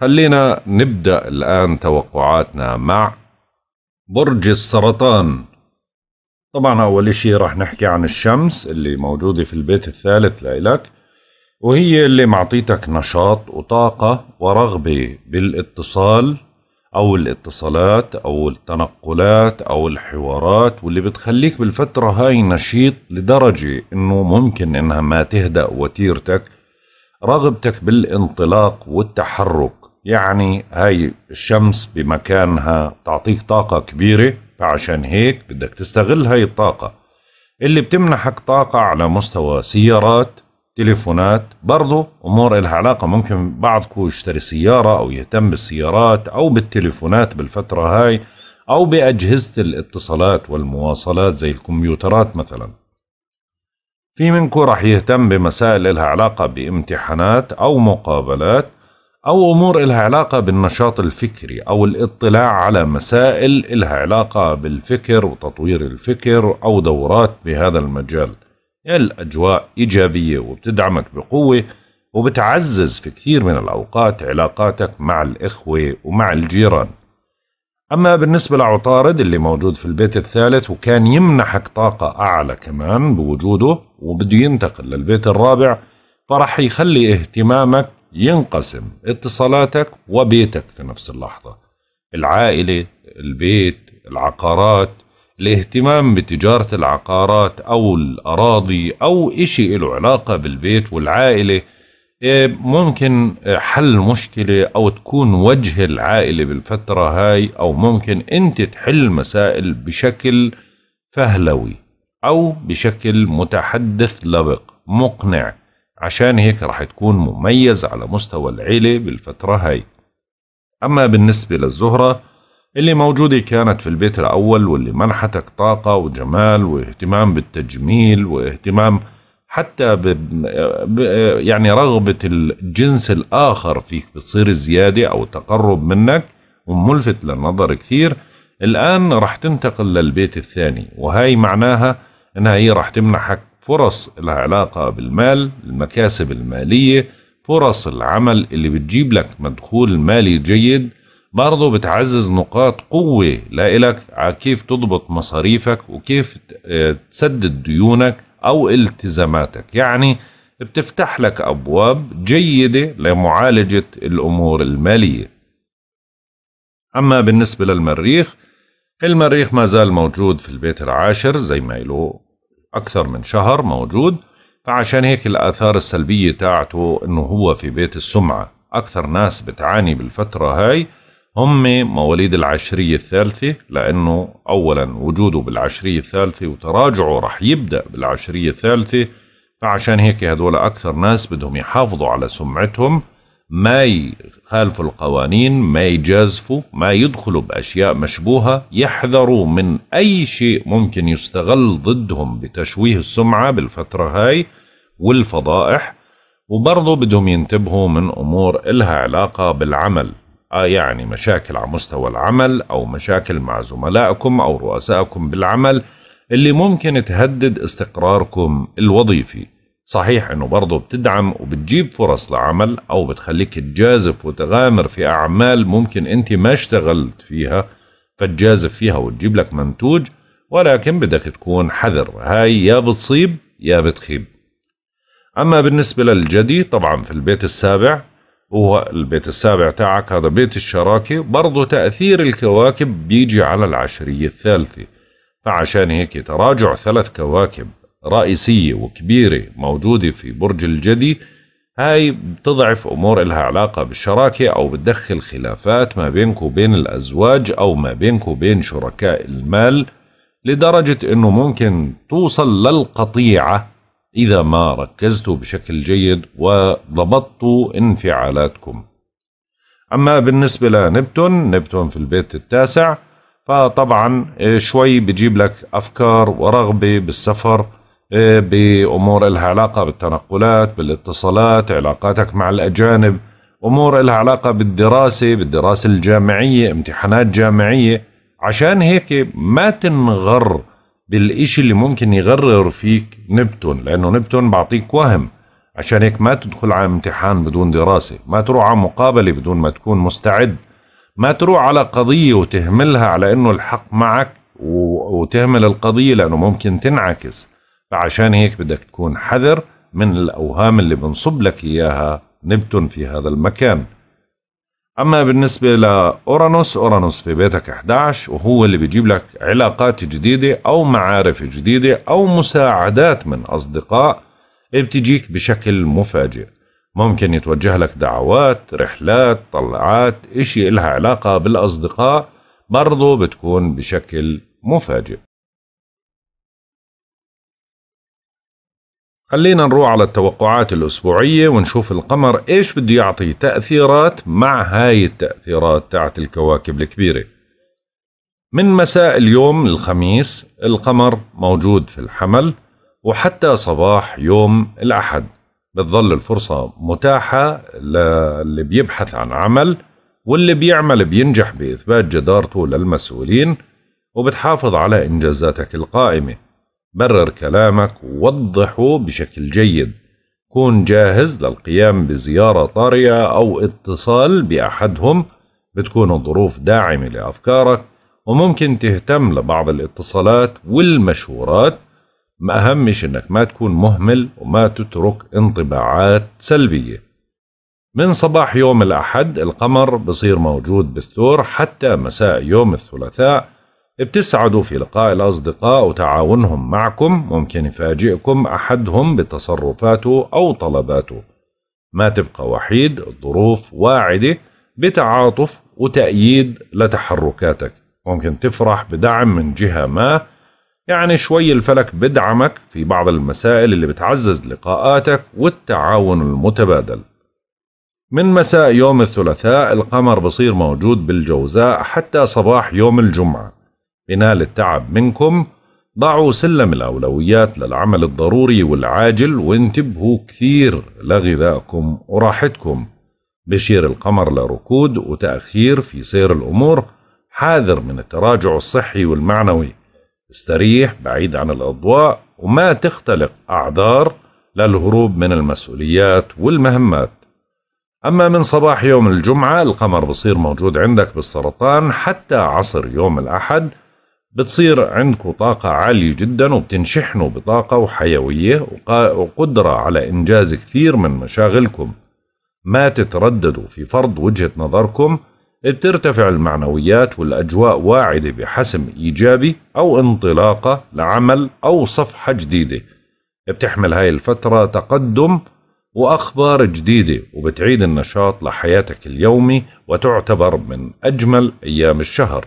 خلينا نبدأ الآن توقعاتنا مع برج السرطان طبعا أول شيء رح نحكي عن الشمس اللي موجودة في البيت الثالث لإلك وهي اللي معطيتك نشاط وطاقة ورغبة بالاتصال أو الاتصالات أو التنقلات أو الحوارات واللي بتخليك بالفترة هاي نشيط لدرجة إنه ممكن إنها ما تهدأ وتيرتك رغبتك بالانطلاق والتحرك يعني هاي الشمس بمكانها تعطيك طاقة كبيرة فعشان هيك بدك تستغل هاي الطاقة اللي بتمنحك طاقة على مستوى سيارات تليفونات برضو أمور إلها علاقة ممكن بعضكم يشتري سيارة أو يهتم بالسيارات أو بالتليفونات بالفترة هاي أو بأجهزة الاتصالات والمواصلات زي الكمبيوترات مثلا في منكم رح يهتم بمسائل إلها علاقة بامتحانات أو مقابلات أو أمور إلها علاقة بالنشاط الفكري أو الاطلاع على مسائل إلها علاقة بالفكر وتطوير الفكر أو دورات بهذا المجال الأجواء إيجابية وبتدعمك بقوة وبتعزز في كثير من الأوقات علاقاتك مع الإخوة ومع الجيران أما بالنسبة لعطارد اللي موجود في البيت الثالث وكان يمنحك طاقة أعلى كمان بوجوده وبده ينتقل للبيت الرابع فرح يخلي اهتمامك ينقسم اتصالاتك وبيتك في نفس اللحظة العائلة البيت العقارات الاهتمام بتجارة العقارات أو الأراضي أو إشي له علاقة بالبيت والعائلة إيه، ممكن حل مشكلة أو تكون وجه العائلة بالفترة هاي أو ممكن أنت تحل مسائل بشكل فهلوي أو بشكل متحدث لبق مقنع عشان هيك رح تكون مميز على مستوى العيلة بالفترة هاي أما بالنسبة للزهرة اللي موجودة كانت في البيت الأول واللي منحتك طاقة وجمال واهتمام بالتجميل واهتمام حتى ب... ب... يعني رغبة الجنس الآخر فيك بتصير زيادة أو تقرب منك وملفت للنظر كثير الآن رح تنتقل للبيت الثاني وهاي معناها أنها هي رح تمنحك فرص العلاقة بالمال المكاسب المالية فرص العمل اللي بتجيب لك مدخول مالي جيد برضه بتعزز نقاط قوة لإلك على كيف تضبط مصاريفك وكيف آه، تسدد ديونك أو التزاماتك يعني بتفتح لك أبواب جيدة لمعالجة الأمور المالية أما بالنسبة للمريخ المريخ ما زال موجود في البيت العاشر زي ما يلو أكثر من شهر موجود فعشان هيك الآثار السلبية تاعته إنه هو في بيت السمعة أكثر ناس بتعاني بالفترة هاي هم مواليد العشرية الثالثة لأنه أولا وجوده بالعشرية الثالثة وتراجعه رح يبدأ بالعشرية الثالثة فعشان هيك هذول أكثر ناس بدهم يحافظوا على سمعتهم ما يخالفوا القوانين ما يجازفوا ما يدخلوا بأشياء مشبوهة يحذروا من أي شيء ممكن يستغل ضدهم بتشويه السمعة بالفترة هاي والفضائح وبرضه بدهم ينتبهوا من أمور إلها علاقة بالعمل آه يعني مشاكل على مستوى العمل أو مشاكل مع زملائكم أو رؤسائكم بالعمل اللي ممكن تهدد استقراركم الوظيفي صحيح انه برضه بتدعم وبتجيب فرص لعمل او بتخليك تجازف وتغامر في اعمال ممكن انت ما اشتغلت فيها فتجازف فيها وتجيب لك منتوج ولكن بدك تكون حذر هاي يا بتصيب يا بتخيب اما بالنسبة للجدي طبعا في البيت السابع وهو البيت السابع تاعك هذا بيت الشراكة برضه تأثير الكواكب بيجي على العشرية الثالثة فعشان هيك تراجع ثلاث كواكب رئيسية وكبيرة موجودة في برج الجدي هاي بتضعف أمور إلها علاقة بالشراكة أو بتدخل خلافات ما بينك وبين الأزواج أو ما بينك وبين شركاء المال لدرجة أنه ممكن توصل للقطيعة إذا ما ركزتوا بشكل جيد وضبطتوا انفعالاتكم أما بالنسبة لنبتون نبتون في البيت التاسع فطبعا شوي بجيب لك أفكار ورغبة بالسفر بأمور لها علاقة بالتنقلات بالاتصالات علاقاتك مع الأجانب أمور لها علاقة بالدراسة بالدراسة الجامعية امتحانات جامعية عشان هيك ما تنغر بالإشي اللي ممكن يغرر فيك نبتون لأنه نبتون بعطيك وهم عشان هيك ما تدخل على امتحان بدون دراسة ما تروح على مقابلة بدون ما تكون مستعد ما تروح على قضية وتهملها على أنه الحق معك وتهمل القضية لأنه ممكن تنعكس فعشان هيك بدك تكون حذر من الأوهام اللي بنصب لك إياها نبتون في هذا المكان أما بالنسبة لأورانوس أورانوس في بيتك 11 وهو اللي بيجيب لك علاقات جديدة أو معارف جديدة أو مساعدات من أصدقاء بتجيك بشكل مفاجئ ممكن يتوجه لك دعوات رحلات طلعات إشي إلها علاقة بالأصدقاء برضو بتكون بشكل مفاجئ خلينا نروح على التوقعات الأسبوعية ونشوف القمر إيش بده يعطي تأثيرات مع هاي التأثيرات تاعت الكواكب الكبيرة من مساء اليوم الخميس القمر موجود في الحمل وحتى صباح يوم الأحد بتظل الفرصة متاحة للي بيبحث عن عمل واللي بيعمل بينجح بإثبات جدارته للمسؤولين وبتحافظ على إنجازاتك القائمة برر كلامك ووضحه بشكل جيد كون جاهز للقيام بزيارة طارية أو اتصال بأحدهم بتكون الظروف داعمة لأفكارك وممكن تهتم لبعض الاتصالات والمشورات ما أهمش إنك ما تكون مهمل وما تترك انطباعات سلبية من صباح يوم الأحد القمر بصير موجود بالثور حتى مساء يوم الثلاثاء بتسعدوا في لقاء الأصدقاء وتعاونهم معكم ممكن يفاجئكم أحدهم بتصرفاته أو طلباته ما تبقى وحيد الظروف واعدة بتعاطف وتأييد لتحركاتك ممكن تفرح بدعم من جهة ما يعني شوي الفلك بدعمك في بعض المسائل اللي بتعزز لقاءاتك والتعاون المتبادل من مساء يوم الثلاثاء القمر بصير موجود بالجوزاء حتى صباح يوم الجمعة لنال التعب منكم ضعوا سلم الأولويات للعمل الضروري والعاجل وانتبهوا كثير لغذائكم وراحتكم بشير القمر لركود وتأخير في سير الأمور حاذر من التراجع الصحي والمعنوي استريح بعيد عن الأضواء وما تختلق أعذار للهروب من المسؤوليات والمهمات أما من صباح يوم الجمعة القمر بصير موجود عندك بالسرطان حتى عصر يوم الأحد بتصير عندكم طاقة عالية جدا وبتنشحنوا بطاقة وحيوية وقدرة على إنجاز كثير من مشاغلكم ما تترددوا في فرض وجهة نظركم بترتفع المعنويات والأجواء واعدة بحسم إيجابي أو انطلاقة لعمل أو صفحة جديدة بتحمل هاي الفترة تقدم وأخبار جديدة وبتعيد النشاط لحياتك اليومي وتعتبر من أجمل أيام الشهر